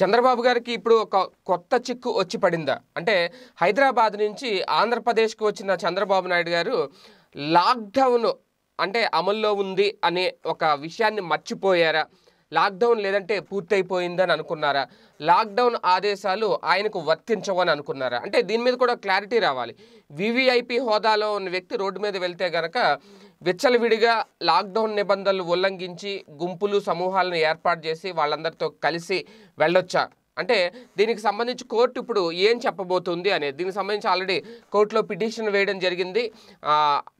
చంద్రబాబు గారికి ఇప్పుడు ఒక కొత్త చిక్కు వచ్చి పడిందా అంటే హైదరాబాద్ నుంచి ఆంధ్రప్రదేశ్కి వచ్చిన చంద్రబాబు నాయుడు గారు లాక్డౌన్ అంటే అమల్లో ఉంది అనే ఒక విషయాన్ని మర్చిపోయారా లాక్డౌన్ లేదంటే పూర్తయిపోయిందని అనుకున్నారా లాక్డౌన్ ఆదేశాలు ఆయనకు వర్తించవని అనుకున్నారా అంటే దీని మీద కూడా క్లారిటీ రావాలి వివిఐపి హోదాలో ఉన్న వ్యక్తి రోడ్డు మీద వెళ్తే గనక విచ్చలవిడిగా లాక్డౌన్ నిబంధనలు ఉల్లంఘించి గుంపులు సమూహాలను ఏర్పాటు చేసి వాళ్ళందరితో కలిసి వెళ్ళొచ్చా అంటే దీనికి సంబంధించి కోర్టు ఇప్పుడు ఏం చెప్పబోతుంది అనేది దీనికి సంబంధించి ఆల్రెడీ కోర్టులో పిటిషన్ వేయడం జరిగింది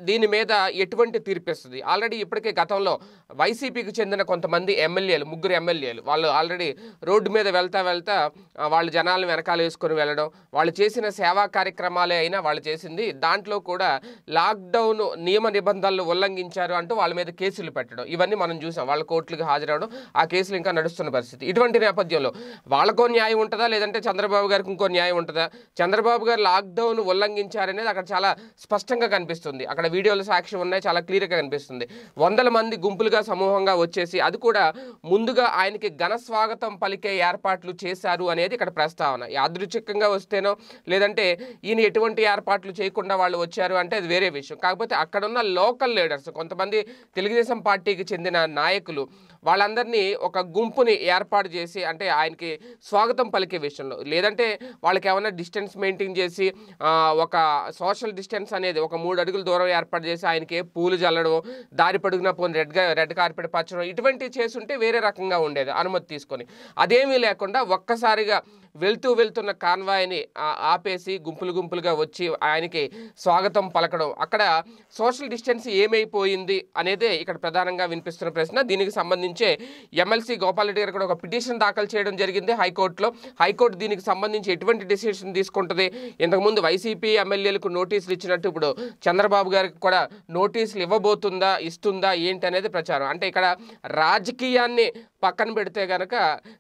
దీని మీద ఎటువంటి తీర్పు ఇస్తుంది ఆల్రెడీ ఇప్పటికే గతంలో వైసీపీకి చెందిన కొంతమంది ఎమ్మెల్యేలు ముగ్గురు ఎమ్మెల్యేలు వాళ్ళు ఆల్రెడీ రోడ్డు మీద వెళ్తా వెళ్తా వాళ్ళు జనాలను వెనకాల వేసుకొని వెళ్ళడం వాళ్ళు చేసిన సేవా కార్యక్రమాలే అయినా వాళ్ళు చేసింది దాంట్లో కూడా లాక్డౌన్ నియమ నిబంధనలు ఉల్లంఘించారు అంటూ వాళ్ళ మీద కేసులు పెట్టడం ఇవన్నీ మనం చూసాం వాళ్ళ కోర్టులకు హాజరవడం ఆ కేసులు ఇంకా నడుస్తున్న పరిస్థితి ఇటువంటి నేపథ్యంలో వాళ్ళ ఇంకో న్యాయం ఉంటుందా లేదంటే చంద్రబాబు గారికి ఇంకో న్యాయం ఉంటుందా చంద్రబాబు గారు లాక్డౌన్ ఉల్లంఘించారనేది అక్కడ చాలా స్పష్టంగా కనిపిస్తుంది అక్కడ వీడియోలు సాక్ష్యం ఉన్నాయి చాలా క్లియర్గా కనిపిస్తుంది వందల మంది గుంపులుగా సమూహంగా వచ్చేసి అది కూడా ముందుగా ఆయనకి ఘన స్వాగతం పలికే ఏర్పాట్లు చేశారు అనేది ఇక్కడ ప్రస్తావన యాదృచ్ఛికంగా వస్తేనో లేదంటే ఈయన ఎటువంటి ఏర్పాట్లు చేయకుండా వాళ్ళు వచ్చారు అంటే అది వేరే విషయం కాకపోతే అక్కడున్న లోకల్ లీడర్స్ కొంతమంది తెలుగుదేశం పార్టీకి చెందిన నాయకులు వాళ్ళందరినీ ఒక గుంపుని ఏర్పాటు చేసి అంటే ఆయనకి స్వాగతం పలికే విషయంలో లేదంటే వాళ్ళకి ఏమైనా డిస్టెన్స్ మెయింటైన్ చేసి ఒక సోషల్ డిస్టెన్స్ అనేది ఒక మూడు అడుగుల దూరం ఏర్పాటు చేసి ఆయనకి పూలు జల్లడం దారి పడుగున పోని రెడ్గా రెడ్ కార్పెట్ పరచడం ఇటువంటివి చేస్తుంటే వేరే రకంగా ఉండేది అనుమతి తీసుకొని అదేమీ లేకుండా ఒక్కసారిగా వెళ్తూ వెళ్తున్న కాన్వాయ్ని ఆపేసి గుంపులు గుంపులుగా వచ్చి ఆయనకి స్వాగతం పలకడం అక్కడ సోషల్ డిస్టెన్స్ ఏమైపోయింది అనేది ఇక్కడ ప్రధానంగా వినిపిస్తున్న ప్రశ్న దీనికి సంబంధించే ఎమ్మెల్సీ గోపాల్రెడ్డి గారు కూడా ఒక పిటిషన్ దాఖలు చేయడం జరిగింది హైకోర్టు హైకోర్టులో హైకోర్టు దీనికి సంబంధించి ఎటువంటి డిసిషన్ తీసుకుంటుంది ఇంతకుముందు వైసీపీ ఎమ్మెల్యేలకు నోటీసులు ఇచ్చినట్టు ఇప్పుడు చంద్రబాబు గారికి కూడా నోటీసులు ఇవ్వబోతుందా ఇస్తుందా ఏంటి అనేది ప్రచారం అంటే ఇక్కడ రాజకీయాన్ని పక్కన పెడితే కనుక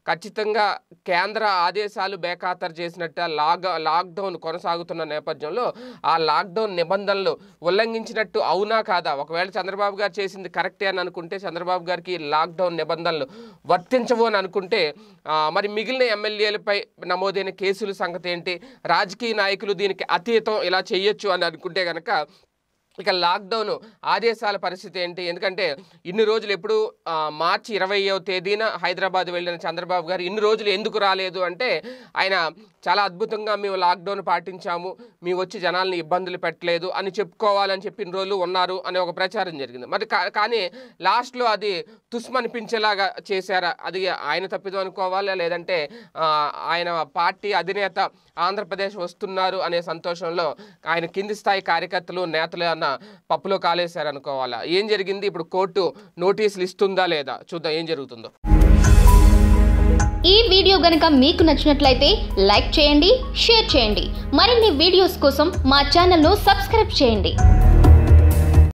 ఖచ్చితంగా కేంద్ర ఆదేశాలు బేఖాతర్ చేసినట్టు లాక్ లాక్డౌన్ కొనసాగుతున్న నేపథ్యంలో ఆ లాక్డౌన్ నిబంధనలు ఉల్లంఘించినట్టు అవునా కాదా ఒకవేళ చంద్రబాబు గారు చేసింది కరెక్టే అని అనుకుంటే చంద్రబాబు గారికి లాక్డౌన్ నిబంధనలు వర్తించవు అని అనుకుంటే మరి మిగిలిన ఎమ్మెల్యేలపై నమోదైన కేసుల సంగతి ఏంటి రాజకీయ నాయకులు దీనికి అతీతం ఇలా చేయొచ్చు అని అనుకుంటే కనుక ఇక లాక్డౌన్ ఆదేశాల పరిస్థితి ఏంటి ఎందుకంటే ఇన్ని రోజులు ఎప్పుడు మార్చి ఇరవయో తేదీన హైదరాబాద్ వెళ్ళిన చంద్రబాబు గారు ఇన్ని రోజులు ఎందుకు రాలేదు అంటే ఆయన చాలా అద్భుతంగా మేము లాక్డౌన్ పాటించాము మేము వచ్చి జనాల్ని ఇబ్బందులు పెట్టలేదు అని చెప్పుకోవాలని చెప్పిన రోజులు ఉన్నారు అనే ఒక ప్రచారం జరిగింది మరి కానీ లాస్ట్లో అది తుస్మనిపించేలాగా చేశారా అది ఆయన తప్పిదం అనుకోవాలా లేదంటే ఆయన పార్టీ అధినేత ఆంధ్రప్రదేశ్ వస్తున్నారు అనే సంతోషంలో ఆయన కింది స్థాయి కార్యకర్తలు నేతలు అన్న పప్పులో కాలేశారనుకోవాలా ఏం జరిగింది ఇప్పుడు కోర్టు నోటీసులు ఇస్తుందా లేదా చూద్దాం ఏం జరుగుతుందో ఈ వీడియో గనక మీకు నచ్చినట్లయితే లైక్ చేయండి షేర్ చేయండి మరిన్ని వీడియోస్ కోసం మా ఛానల్ను సబ్స్క్రైబ్ చేయండి